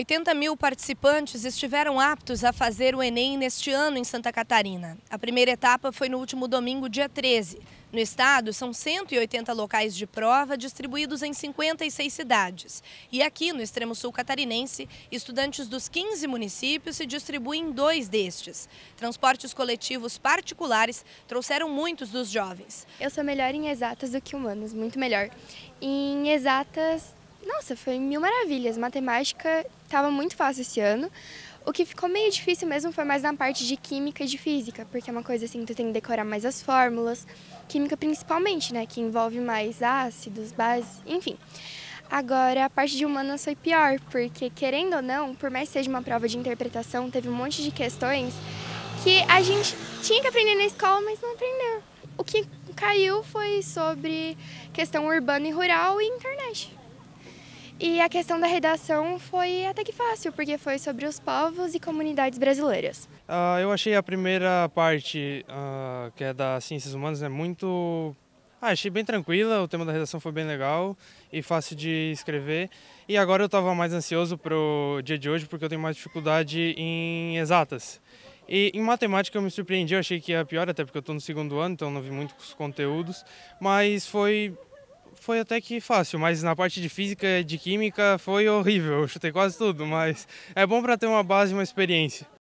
80 mil participantes estiveram aptos a fazer o Enem neste ano em Santa Catarina. A primeira etapa foi no último domingo, dia 13. No estado, são 180 locais de prova distribuídos em 56 cidades. E aqui, no extremo sul catarinense, estudantes dos 15 municípios se distribuem em dois destes. Transportes coletivos particulares trouxeram muitos dos jovens. Eu sou melhor em exatas do que humanas, muito melhor. Em exatas, nossa, foi mil maravilhas. Matemática estava muito fácil esse ano. O que ficou meio difícil mesmo foi mais na parte de química e de física, porque é uma coisa assim tu tem que decorar mais as fórmulas, química principalmente, né, que envolve mais ácidos, bases, enfim. Agora, a parte de humanas foi pior, porque querendo ou não, por mais que seja uma prova de interpretação, teve um monte de questões que a gente tinha que aprender na escola, mas não aprendeu. O que caiu foi sobre questão urbana e rural e internet. E a questão da redação foi até que fácil, porque foi sobre os povos e comunidades brasileiras. Ah, eu achei a primeira parte, ah, que é da Ciências Humanas, é muito ah, achei bem tranquila, o tema da redação foi bem legal e fácil de escrever. E agora eu estava mais ansioso para o dia de hoje porque eu tenho mais dificuldade em exatas. E em matemática eu me surpreendi, eu achei que ia pior, até porque eu estou no segundo ano, então não vi muitos conteúdos, mas foi foi até que fácil, mas na parte de física e de química foi horrível. Eu chutei quase tudo, mas é bom para ter uma base e uma experiência.